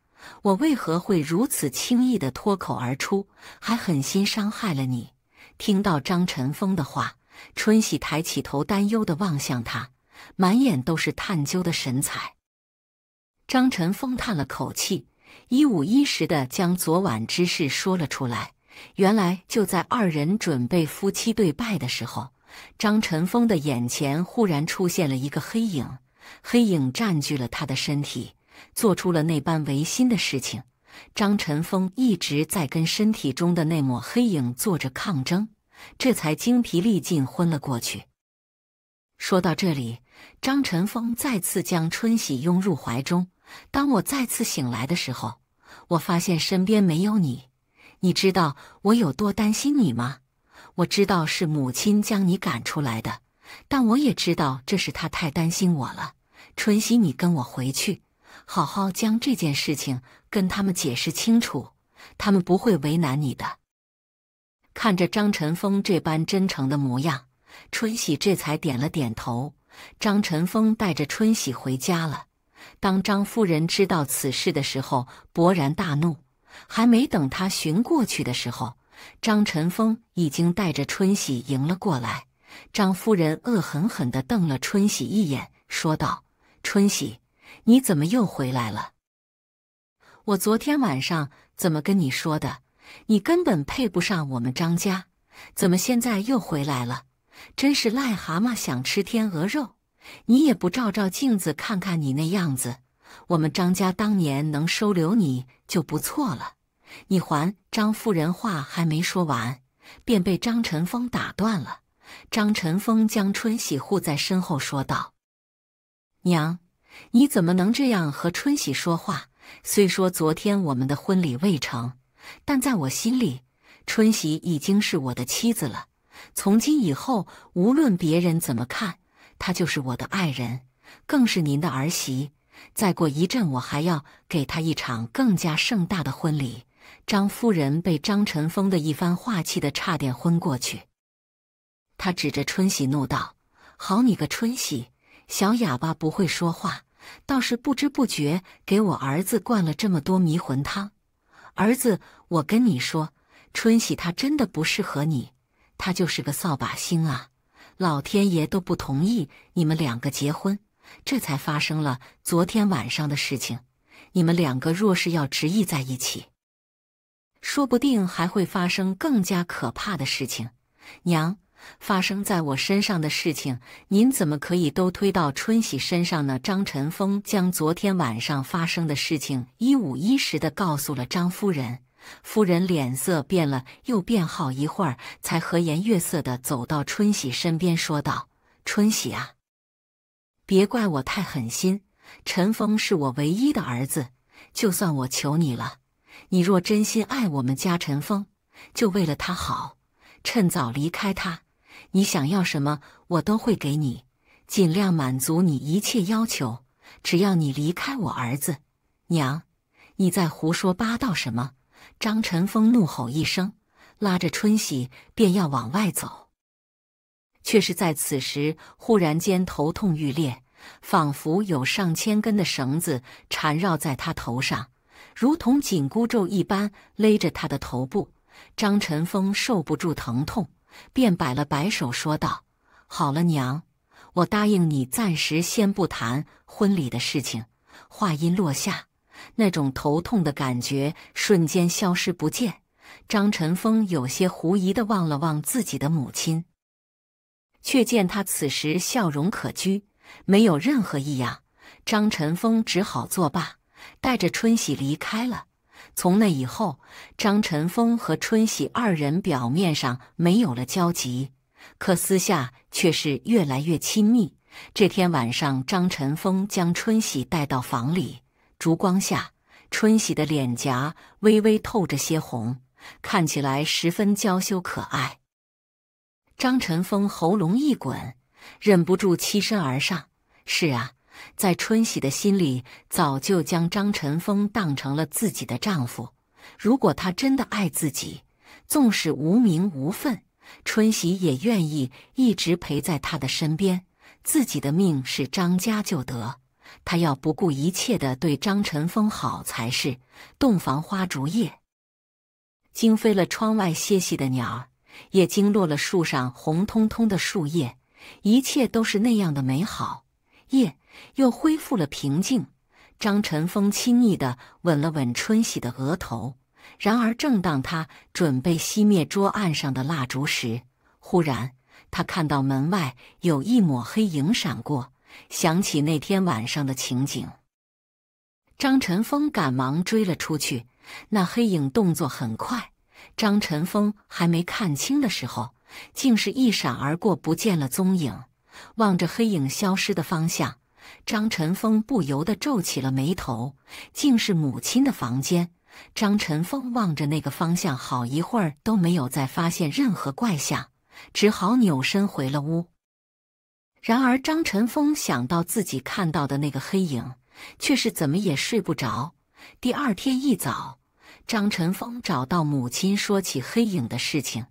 我为何会如此轻易的脱口而出，还狠心伤害了你？听到张晨风的话，春喜抬起头，担忧的望向他，满眼都是探究的神采。张晨风叹了口气，一五一十的将昨晚之事说了出来。原来就在二人准备夫妻对拜的时候，张晨风的眼前忽然出现了一个黑影，黑影占据了他的身体，做出了那般违心的事情。张晨风一直在跟身体中的那抹黑影做着抗争，这才精疲力尽，昏了过去。说到这里，张晨风再次将春喜拥入怀中。当我再次醒来的时候，我发现身边没有你。你知道我有多担心你吗？我知道是母亲将你赶出来的，但我也知道这是她太担心我了。春喜，你跟我回去，好好将这件事情跟他们解释清楚，他们不会为难你的。看着张晨风这般真诚的模样，春喜这才点了点头。张晨风带着春喜回家了。当张夫人知道此事的时候，勃然大怒。还没等他寻过去的时候，张晨风已经带着春喜迎了过来。张夫人恶狠狠的瞪了春喜一眼，说道：“春喜，你怎么又回来了？我昨天晚上怎么跟你说的？你根本配不上我们张家，怎么现在又回来了？真是癞蛤蟆想吃天鹅肉！你也不照照镜子，看看你那样子。”我们张家当年能收留你就不错了，你还张夫人话还没说完，便被张晨风打断了。张晨风将春喜护在身后，说道：“娘，你怎么能这样和春喜说话？虽说昨天我们的婚礼未成，但在我心里，春喜已经是我的妻子了。从今以后，无论别人怎么看，她就是我的爱人，更是您的儿媳。”再过一阵，我还要给他一场更加盛大的婚礼。张夫人被张晨风的一番话气得差点昏过去，他指着春喜怒道：“好你个春喜，小哑巴不会说话，倒是不知不觉给我儿子灌了这么多迷魂汤。儿子，我跟你说，春喜他真的不适合你，他就是个扫把星啊！老天爷都不同意你们两个结婚。”这才发生了昨天晚上的事情。你们两个若是要执意在一起，说不定还会发生更加可怕的事情。娘，发生在我身上的事情，您怎么可以都推到春喜身上呢？张晨风将昨天晚上发生的事情一五一十的告诉了张夫人，夫人脸色变了又变，好一会儿才和颜悦色的走到春喜身边，说道：“春喜啊。”别怪我太狠心，陈峰是我唯一的儿子。就算我求你了，你若真心爱我们家陈峰，就为了他好，趁早离开他。你想要什么，我都会给你，尽量满足你一切要求。只要你离开我儿子，娘，你在胡说八道什么？张晨峰怒吼一声，拉着春喜便要往外走。却是在此时，忽然间头痛欲裂，仿佛有上千根的绳子缠绕在他头上，如同紧箍咒一般勒着他的头部。张晨风受不住疼痛，便摆了摆手，说道：“好了，娘，我答应你，暂时先不谈婚礼的事情。”话音落下，那种头痛的感觉瞬间消失不见。张晨风有些狐疑地望了望自己的母亲。却见他此时笑容可掬，没有任何异样。张晨风只好作罢，带着春喜离开了。从那以后，张晨风和春喜二人表面上没有了交集，可私下却是越来越亲密。这天晚上，张晨风将春喜带到房里，烛光下，春喜的脸颊微微透着些红，看起来十分娇羞可爱。张晨风喉咙一滚，忍不住欺身而上。是啊，在春喜的心里，早就将张晨风当成了自己的丈夫。如果他真的爱自己，纵使无名无份，春喜也愿意一直陪在他的身边。自己的命是张家就得，她要不顾一切的对张晨风好才是。洞房花烛夜，惊飞了窗外歇息的鸟儿。也惊落了树上红彤彤的树叶，一切都是那样的美好。夜又恢复了平静。张晨风亲昵地吻了吻春喜的额头。然而，正当他准备熄灭桌案上的蜡烛时，忽然他看到门外有一抹黑影闪过，想起那天晚上的情景，张晨风赶忙追了出去。那黑影动作很快。张晨风还没看清的时候，竟是一闪而过，不见了踪影。望着黑影消失的方向，张晨风不由得皱起了眉头。竟是母亲的房间。张晨风望着那个方向，好一会儿都没有再发现任何怪象，只好扭身回了屋。然而，张晨风想到自己看到的那个黑影，却是怎么也睡不着。第二天一早。张晨峰找到母亲，说起黑影的事情，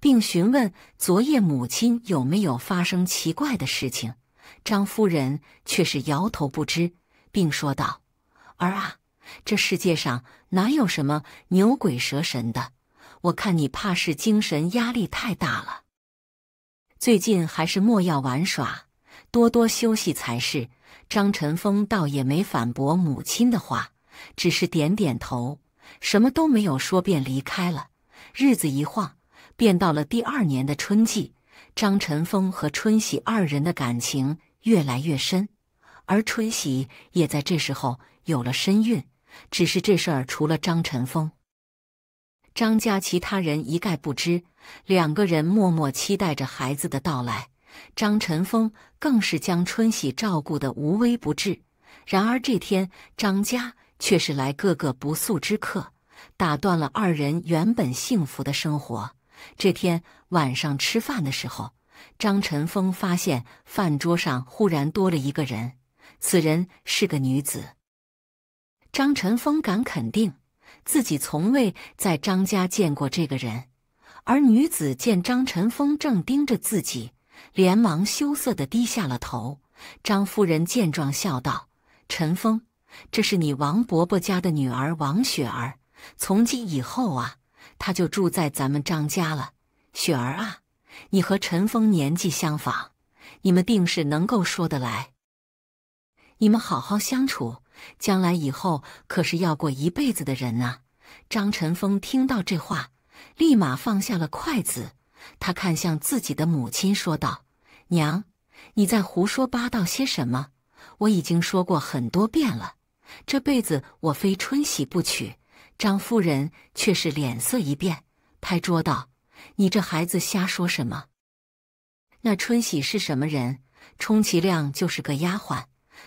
并询问昨夜母亲有没有发生奇怪的事情。张夫人却是摇头不知，并说道：“儿啊，这世界上哪有什么牛鬼蛇神的？我看你怕是精神压力太大了。最近还是莫要玩耍，多多休息才是。”张晨峰倒也没反驳母亲的话，只是点点头。什么都没有说，便离开了。日子一晃，便到了第二年的春季。张晨风和春喜二人的感情越来越深，而春喜也在这时候有了身孕。只是这事儿除了张晨风，张家其他人一概不知。两个人默默期待着孩子的到来，张晨风更是将春喜照顾得无微不至。然而这天，张家。却是来个个不速之客，打断了二人原本幸福的生活。这天晚上吃饭的时候，张晨风发现饭桌上忽然多了一个人，此人是个女子。张晨风敢肯定自己从未在张家见过这个人，而女子见张晨风正盯着自己，连忙羞涩的低下了头。张夫人见状笑道：“陈风。”这是你王伯伯家的女儿王雪儿，从今以后啊，她就住在咱们张家了。雪儿啊，你和陈峰年纪相仿，你们定是能够说得来。你们好好相处，将来以后可是要过一辈子的人呐。张晨峰听到这话，立马放下了筷子，他看向自己的母亲，说道：“娘，你在胡说八道些什么？我已经说过很多遍了。”这辈子我非春喜不娶。张夫人却是脸色一变，拍桌道：“你这孩子瞎说什么？那春喜是什么人？充其量就是个丫鬟，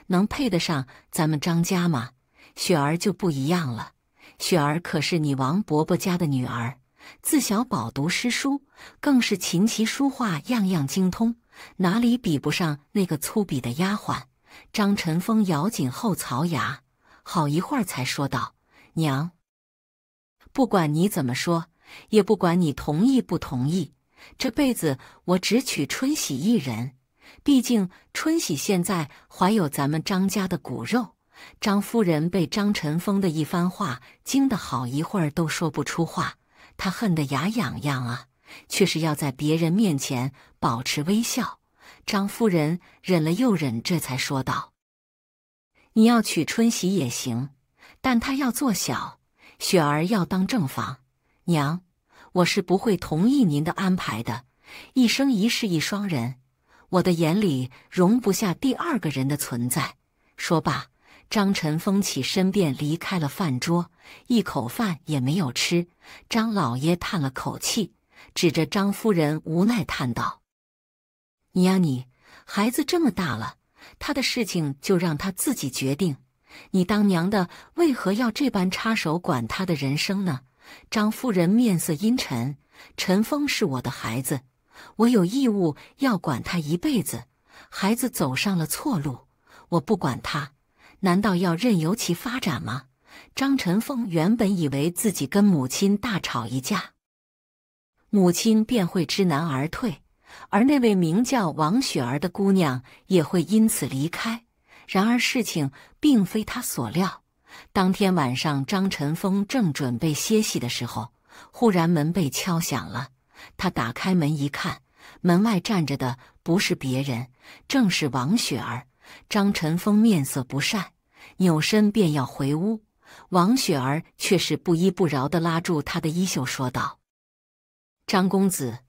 能配得上咱们张家吗？”雪儿就不一样了，雪儿可是你王伯伯家的女儿，自小饱读诗书，更是琴棋书画样样精通，哪里比不上那个粗鄙的丫鬟？张晨风咬紧后槽牙。好一会儿才说道：“娘，不管你怎么说，也不管你同意不同意，这辈子我只娶春喜一人。毕竟春喜现在怀有咱们张家的骨肉。”张夫人被张晨风的一番话惊得好一会儿都说不出话，她恨得牙痒痒啊，却是要在别人面前保持微笑。张夫人忍了又忍，这才说道。你要娶春喜也行，但她要做小，雪儿要当正房。娘，我是不会同意您的安排的。一生一世一双人，我的眼里容不下第二个人的存在。说罢，张晨风起身便离开了饭桌，一口饭也没有吃。张老爷叹了口气，指着张夫人无奈叹道：“你呀你，孩子这么大了。”他的事情就让他自己决定。你当娘的为何要这般插手管他的人生呢？张夫人面色阴沉。陈峰是我的孩子，我有义务要管他一辈子。孩子走上了错路，我不管他，难道要任由其发展吗？张晨峰原本以为自己跟母亲大吵一架，母亲便会知难而退。而那位名叫王雪儿的姑娘也会因此离开。然而事情并非他所料。当天晚上，张晨峰正准备歇息的时候，忽然门被敲响了。他打开门一看，门外站着的不是别人，正是王雪儿。张晨峰面色不善，扭身便要回屋。王雪儿却是不依不饶地拉住他的衣袖，说道：“张公子。”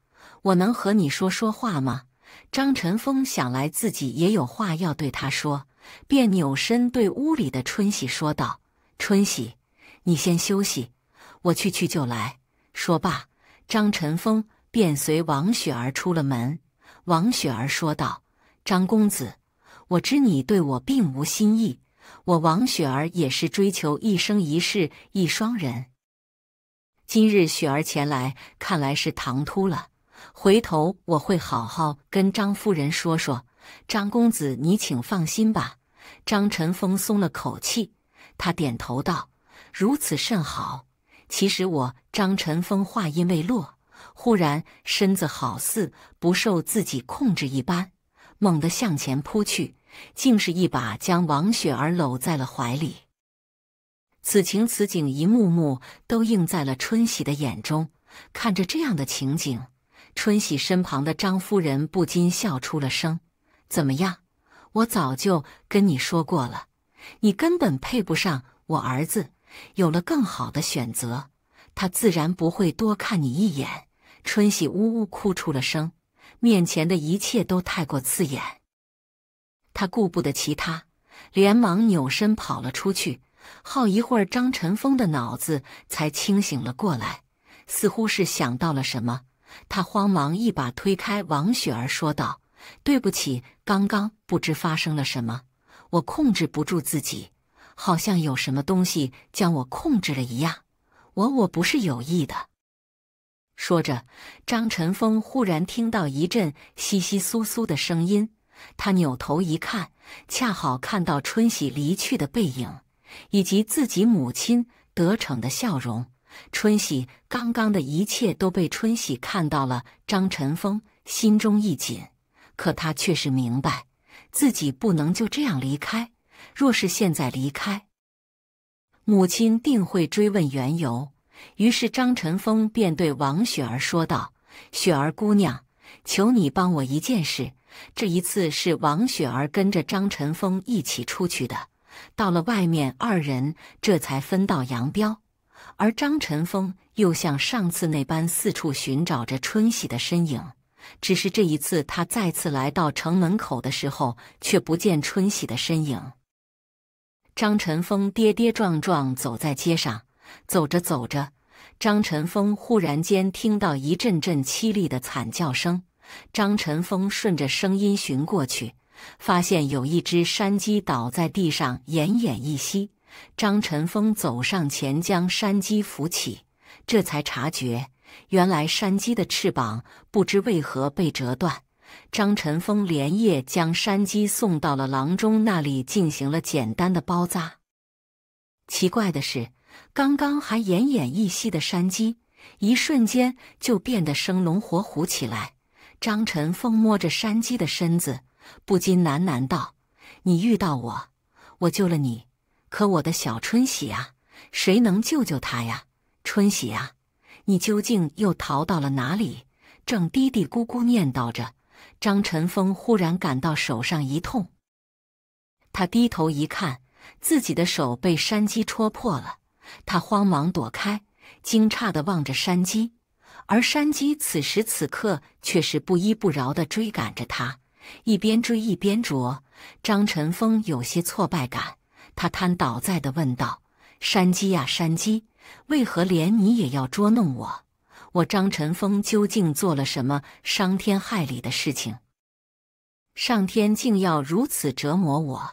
我能和你说说话吗？张晨风想来自己也有话要对他说，便扭身对屋里的春喜说道：“春喜，你先休息，我去去就来。”说罢，张晨风便随王雪儿出了门。王雪儿说道：“张公子，我知你对我并无心意，我王雪儿也是追求一生一世一双人。今日雪儿前来看来是唐突了。”回头我会好好跟张夫人说说，张公子，你请放心吧。张晨风松了口气，他点头道：“如此甚好。”其实我张晨风话音未落，忽然身子好似不受自己控制一般，猛地向前扑去，竟是一把将王雪儿搂在了怀里。此情此景，一幕幕都映在了春喜的眼中，看着这样的情景。春喜身旁的张夫人不禁笑出了声：“怎么样？我早就跟你说过了，你根本配不上我儿子。有了更好的选择，他自然不会多看你一眼。”春喜呜呜哭出了声，面前的一切都太过刺眼。他顾不得其他，连忙扭身跑了出去。好一会儿，张晨风的脑子才清醒了过来，似乎是想到了什么。他慌忙一把推开王雪儿，说道：“对不起，刚刚不知发生了什么，我控制不住自己，好像有什么东西将我控制了一样。我我不是有意的。”说着，张晨风忽然听到一阵窸窸窣窣的声音，他扭头一看，恰好看到春喜离去的背影，以及自己母亲得逞的笑容。春喜刚刚的一切都被春喜看到了，张晨峰心中一紧，可他却是明白自己不能就这样离开。若是现在离开，母亲定会追问缘由。于是张晨峰便对王雪儿说道：“雪儿姑娘，求你帮我一件事。这一次是王雪儿跟着张晨峰一起出去的，到了外面，二人这才分道扬镳。”而张晨峰又像上次那般四处寻找着春喜的身影，只是这一次，他再次来到城门口的时候，却不见春喜的身影。张晨峰跌跌撞撞走在街上，走着走着，张晨峰忽然间听到一阵阵凄厉的惨叫声。张晨峰顺着声音寻过去，发现有一只山鸡倒在地上，奄奄一息。张晨峰走上前，将山鸡扶起，这才察觉，原来山鸡的翅膀不知为何被折断。张晨峰连夜将山鸡送到了郎中那里，进行了简单的包扎。奇怪的是，刚刚还奄奄一息的山鸡，一瞬间就变得生龙活虎起来。张晨峰摸着山鸡的身子，不禁喃喃道：“你遇到我，我救了你。”可我的小春喜啊，谁能救救他呀？春喜啊，你究竟又逃到了哪里？正嘀嘀咕咕念叨着，张晨风忽然感到手上一痛，他低头一看，自己的手被山鸡戳破了。他慌忙躲开，惊诧的望着山鸡，而山鸡此时此刻却是不依不饶的追赶着他，一边追一边啄。张晨风有些挫败感。他瘫倒在的问道：“山鸡呀，山鸡，为何连你也要捉弄我？我张晨风究竟做了什么伤天害理的事情？上天竟要如此折磨我！”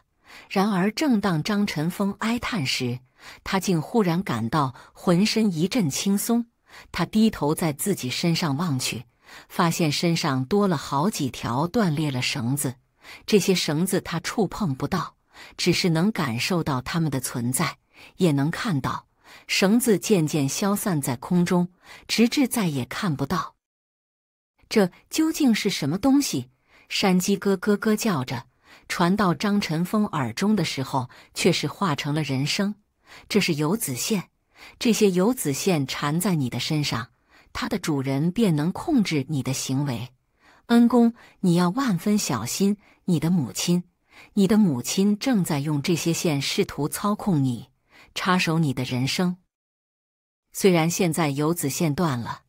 然而，正当张晨风哀叹时，他竟忽然感到浑身一阵轻松。他低头在自己身上望去，发现身上多了好几条断裂了绳子。这些绳子他触碰不到。只是能感受到他们的存在，也能看到绳子渐渐消散在空中，直至再也看不到。这究竟是什么东西？山鸡咯咯咯叫着，传到张晨风耳中的时候，却是化成了人声。这是游子线，这些游子线缠在你的身上，它的主人便能控制你的行为。恩公，你要万分小心，你的母亲。你的母亲正在用这些线试图操控你，插手你的人生。虽然现在游子线断了，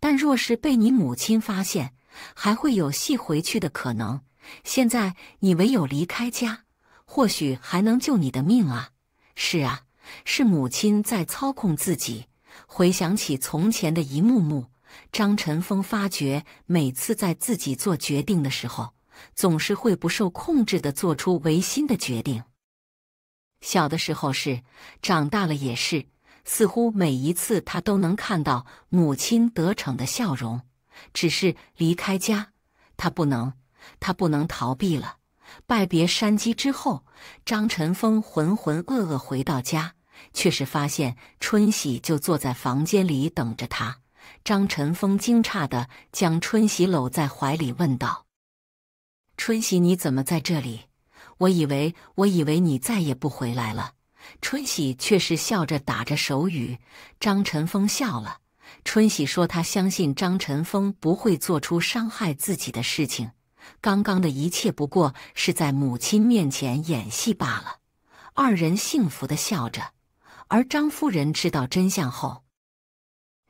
但若是被你母亲发现，还会有戏回去的可能。现在你唯有离开家，或许还能救你的命啊！是啊，是母亲在操控自己。回想起从前的一幕幕，张晨峰发觉，每次在自己做决定的时候。总是会不受控制的做出违心的决定。小的时候是，长大了也是，似乎每一次他都能看到母亲得逞的笑容。只是离开家，他不能，他不能逃避了。拜别山鸡之后，张晨风浑浑噩噩回到家，却是发现春喜就坐在房间里等着他。张晨风惊诧地将春喜搂在怀里，问道。春喜，你怎么在这里？我以为，我以为你再也不回来了。春喜却是笑着打着手语。张晨风笑了。春喜说：“他相信张晨风不会做出伤害自己的事情。刚刚的一切不过是在母亲面前演戏罢了。”二人幸福的笑着。而张夫人知道真相后，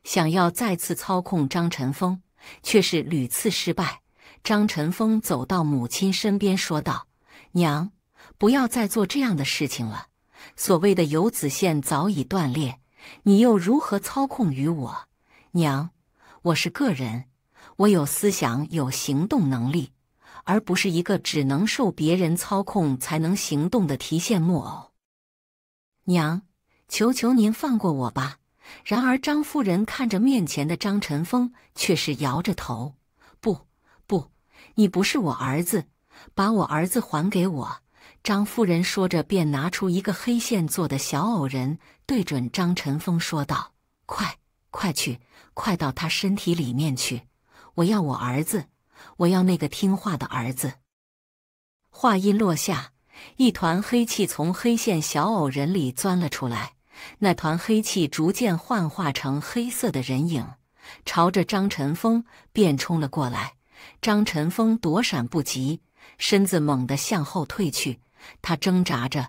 想要再次操控张晨风，却是屡次失败。张晨峰走到母亲身边，说道：“娘，不要再做这样的事情了。所谓的游子线早已断裂，你又如何操控于我？娘，我是个人，我有思想，有行动能力，而不是一个只能受别人操控才能行动的提线木偶。娘，求求您放过我吧！”然而，张夫人看着面前的张晨峰，却是摇着头：“不，不。”你不是我儿子，把我儿子还给我！”张夫人说着，便拿出一个黑线做的小偶人，对准张晨峰说道：“快，快去，快到他身体里面去！我要我儿子，我要那个听话的儿子！”话音落下，一团黑气从黑线小偶人里钻了出来，那团黑气逐渐幻化成黑色的人影，朝着张晨峰便冲了过来。张晨峰躲闪不及，身子猛地向后退去。他挣扎着，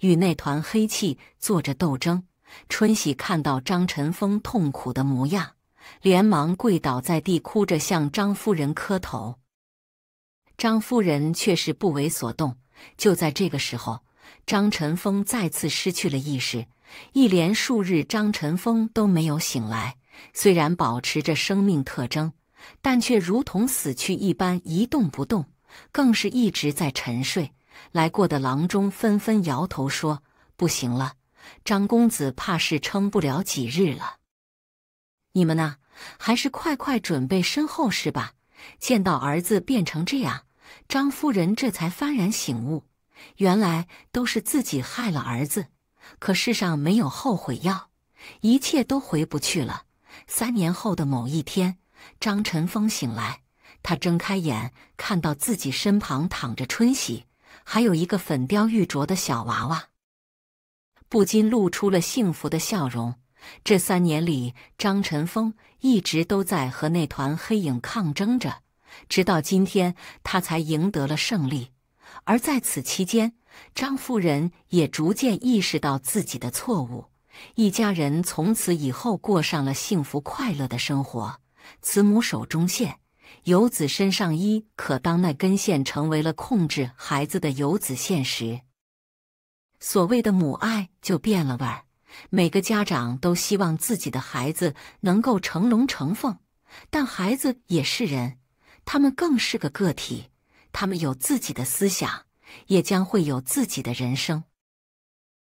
与那团黑气做着斗争。春喜看到张晨峰痛苦的模样，连忙跪倒在地，哭着向张夫人磕头。张夫人却是不为所动。就在这个时候，张晨峰再次失去了意识。一连数日，张晨峰都没有醒来，虽然保持着生命特征。但却如同死去一般一动不动，更是一直在沉睡。来过的郎中纷纷摇头说：“不行了，张公子怕是撑不了几日了。”你们呢，还是快快准备身后事吧。见到儿子变成这样，张夫人这才幡然醒悟，原来都是自己害了儿子。可世上没有后悔药，一切都回不去了。三年后的某一天。张晨风醒来，他睁开眼，看到自己身旁躺着春喜，还有一个粉雕玉琢的小娃娃，不禁露出了幸福的笑容。这三年里，张晨风一直都在和那团黑影抗争着，直到今天，他才赢得了胜利。而在此期间，张夫人也逐渐意识到自己的错误，一家人从此以后过上了幸福快乐的生活。慈母手中线，游子身上衣。可当那根线成为了控制孩子的游子线时，所谓的母爱就变了味儿。每个家长都希望自己的孩子能够成龙成凤，但孩子也是人，他们更是个个体，他们有自己的思想，也将会有自己的人生。